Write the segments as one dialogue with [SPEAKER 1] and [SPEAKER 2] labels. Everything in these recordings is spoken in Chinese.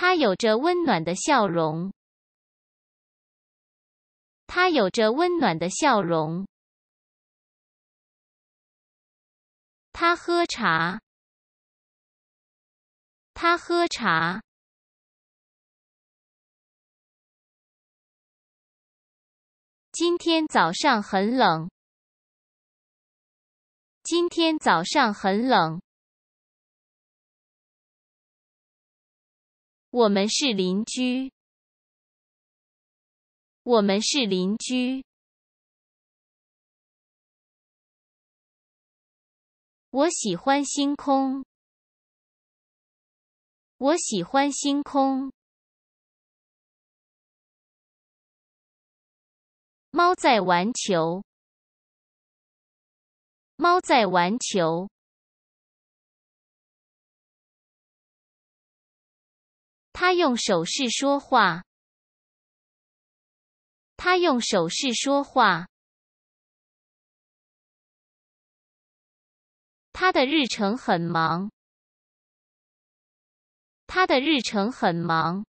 [SPEAKER 1] 他有着温暖的笑容。他有着温暖的笑容。他喝茶。他喝茶。今天早上很冷。今天早上很冷。我们是邻居。我们是邻居。我喜欢星空。我喜欢星空。猫在玩球。猫在玩球。他用手势说话。他用手势说话。他的日程很忙。他的日程很忙。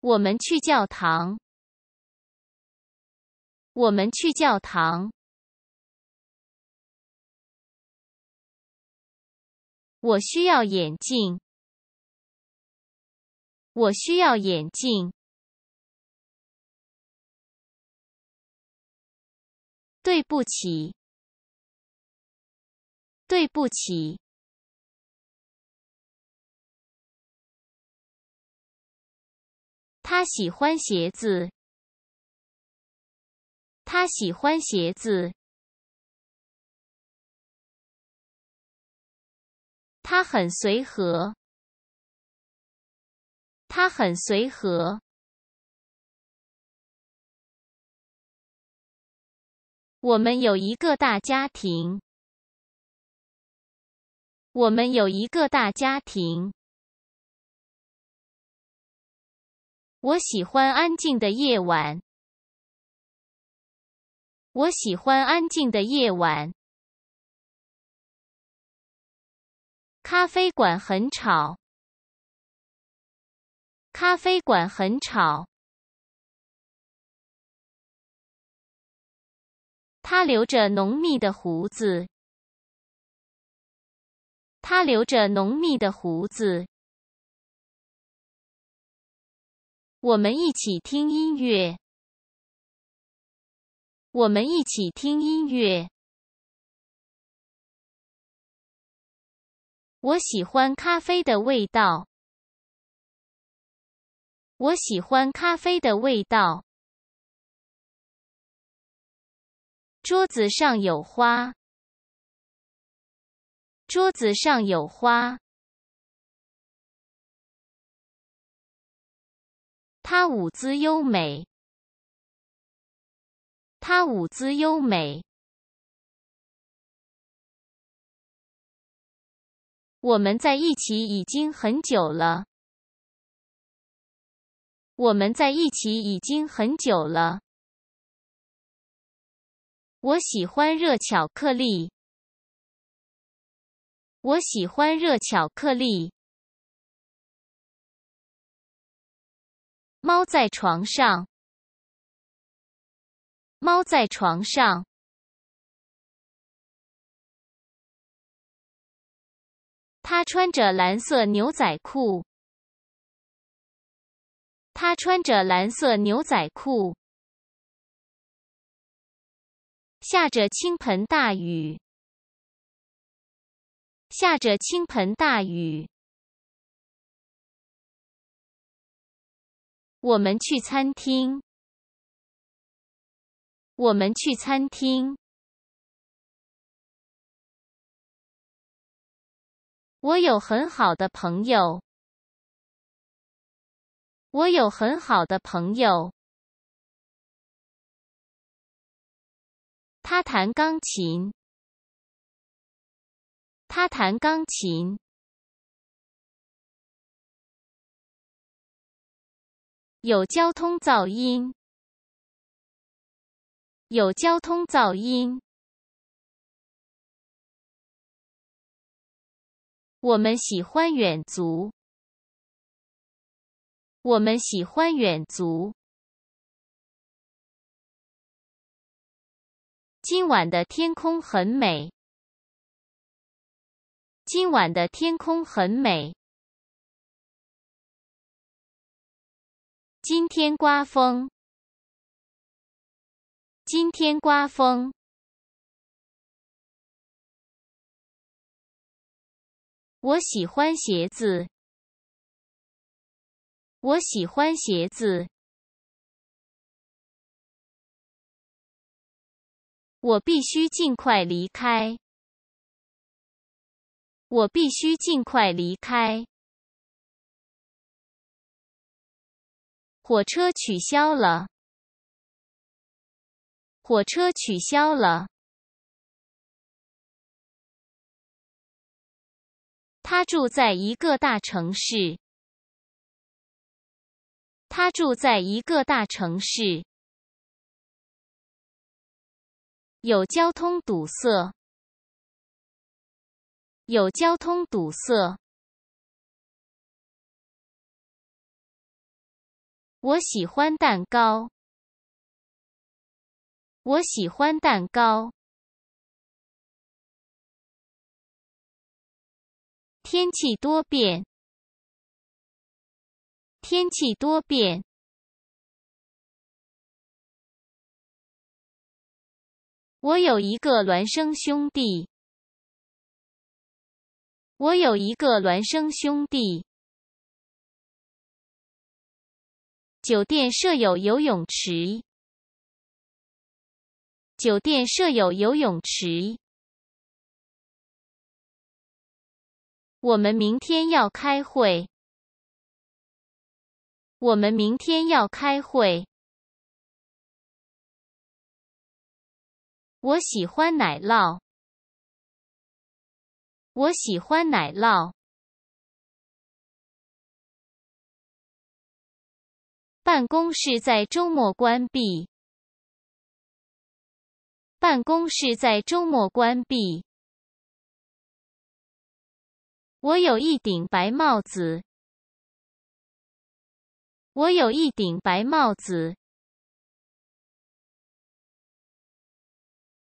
[SPEAKER 1] 我们去教堂。我们去教堂。我需要眼镜。我需要眼镜。对不起。对不起。他喜欢鞋子。他喜欢鞋子。他很随和，他很随和。我们有一个大家庭，我们有一个大家庭。我喜欢安静的夜晚，我喜欢安静的夜晚。咖啡馆很吵。咖啡馆很吵。他留着浓密的胡子。他留着浓密的胡子。我们一起听音乐。我们一起听音乐。我喜欢咖啡的味道。我喜欢咖啡的味道。桌子上有花。桌子上有花。他舞姿优美。他舞姿优美。我们在一起已经很久了。我们在一起已经很久了。我喜欢热巧克力。我喜欢热巧克力。猫在床上。猫在床上。他穿着蓝色牛仔裤。他穿着蓝色牛仔裤。下着倾盆大雨。下着倾盆大雨。我们去餐厅。我们去餐厅。我有很好的朋友。我有很好的朋友。他弹钢琴。他弹钢琴。有交通噪音。有交通噪音。我们喜欢远足。我们喜欢远足。今晚的天空很美。今晚的天空很美。今天刮风。今天刮风。我喜欢鞋子。我喜欢鞋子。我必须尽快离开。我必须尽快离开。火车取消了。火车取消了。他住在一个大城市。他住在一个大城市，有交通堵塞。有交通堵塞。我喜欢蛋糕。我喜欢蛋糕。天气多变，天气多变。我有一个孪生兄弟，我有一个孪生兄弟。酒店设有游泳池，酒店设有游泳池。我们明天要开会。我们明天要开会。我喜欢奶酪。我喜欢奶酪。办公室在周末关闭。办公室在周末关闭。我有一顶白帽子。我有一顶白帽子。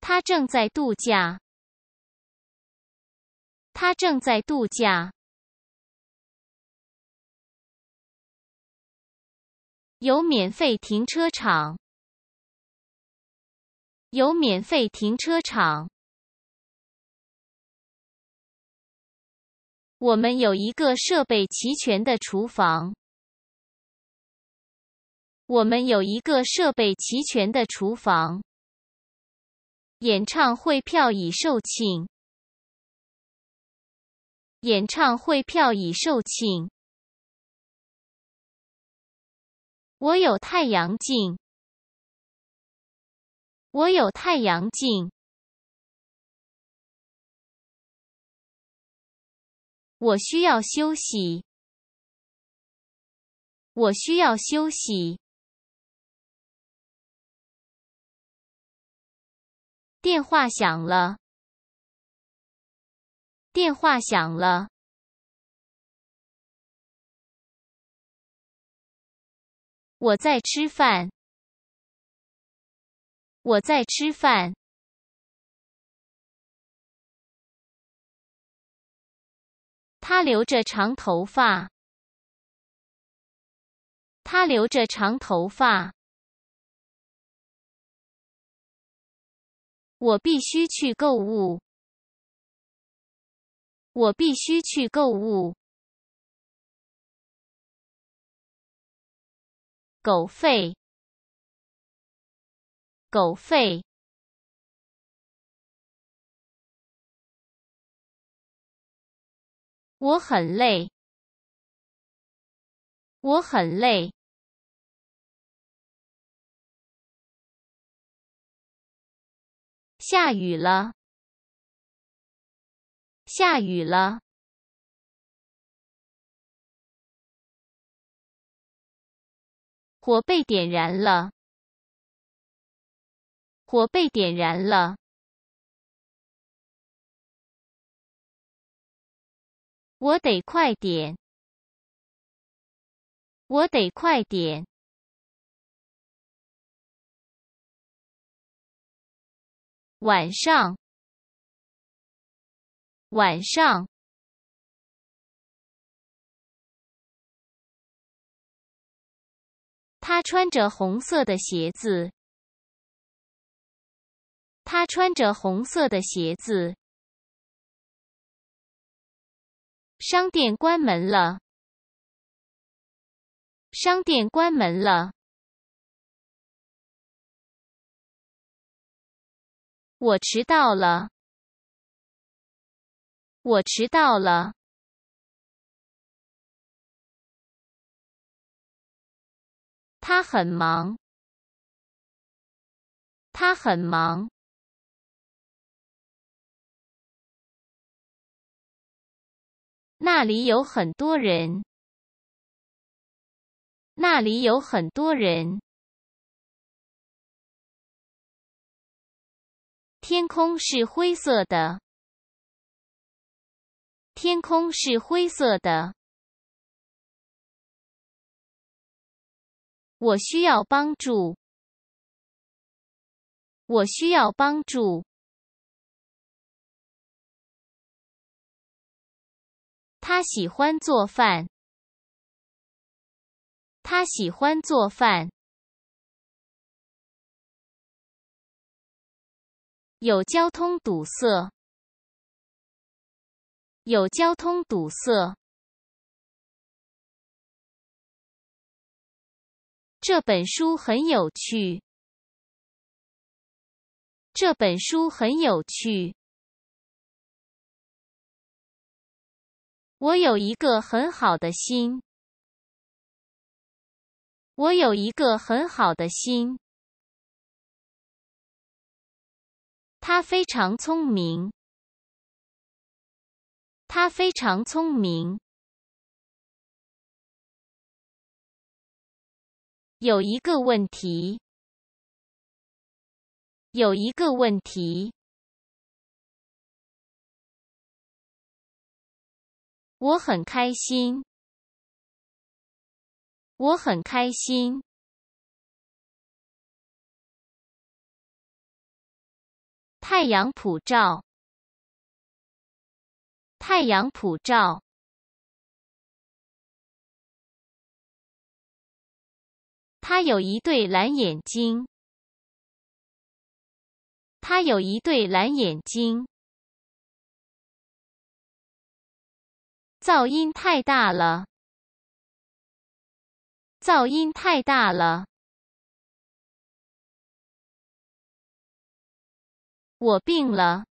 [SPEAKER 1] 他正在度假。他正在度假。有免费停车场。有免费停车场。我们有一个设备齐全的厨房。我们有一个设备齐全的厨房。演唱会票已售罄。演唱会票已售罄。我有太阳镜。我有太阳镜。我需要休息。我需要休息。电话响了。电话响了。我在吃饭。我在吃饭。他留着长头发。他留着长头发。我必须去购物。我必须去购物。狗吠。狗吠。我很累，我很累。下雨了，下雨了。火被点燃了，火被点燃了。我得快点，我得快点。晚上，晚上，他穿着红色的鞋子，他穿着红色的鞋子。商店关门了。商店关门了。我迟到了。我迟到了。他很忙。他很忙。那里有很多人。那里有很多人。天空是灰色的。天空是灰色的。我需要帮助。我需要帮助。他喜欢做饭。他喜欢做饭。有交通堵塞。有交通堵塞。这本书很有趣。这本书很有趣。我有一个很好的心，我有一个很好的心。他非常聪明，他非常聪明。有一个问题，有一个问题。我很开心，我很开心。太阳普照，太阳普照。他有一对蓝眼睛，他有一对蓝眼睛。噪音太大了，噪音太大了。我病了，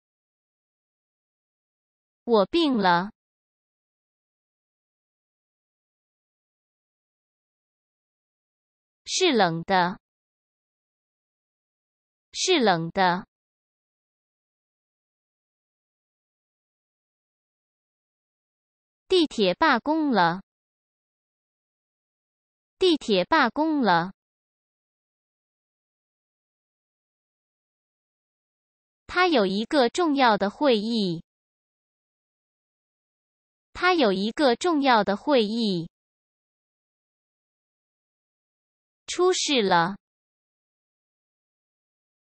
[SPEAKER 1] 我病了。是冷的，是冷的。地铁罢工了，地铁罢工了。他有一个重要的会议，他有一个重要的会议，出事了，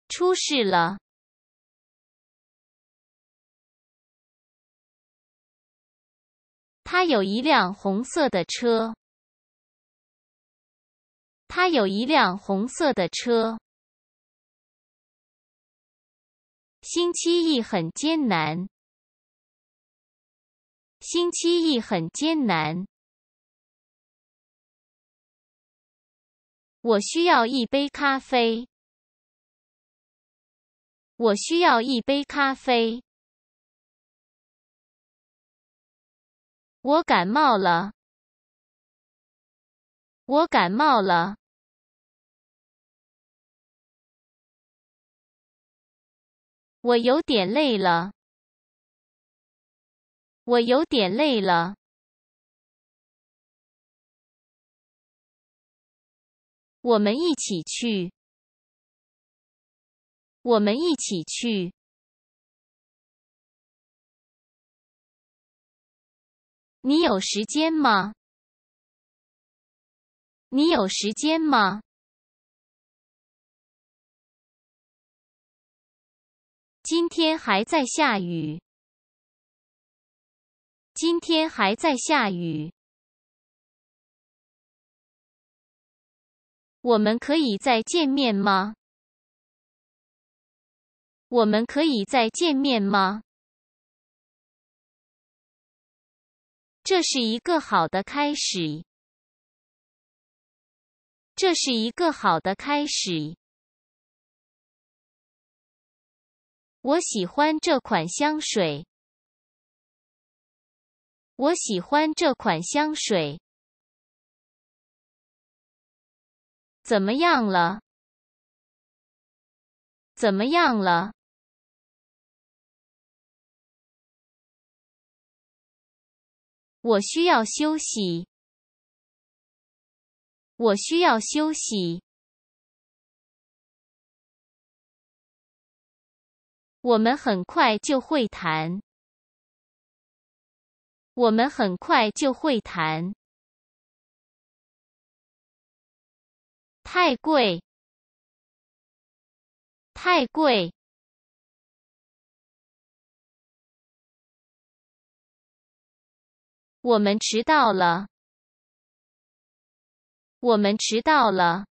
[SPEAKER 1] 出事了。他有一辆红色的车。他有一辆红色的车。星期一很艰难。星期一很艰难。我需要一杯咖啡。我需要一杯咖啡。我感冒了，我感冒了，我有点累了，我有点累了，我们一起去，我们一起去。你有时间吗？你有时间吗？今天还在下雨。今天还在下雨。我们可以再见面吗？我们可以再见面吗？这是一个好的开始。这是一个好的开始。我喜欢这款香水。我喜欢这款香水。怎么样了？怎么样了？我需要休息。我需要休息。我们很快就会谈。我们很快就会谈。太贵。太贵。我们迟到了。我们迟到了。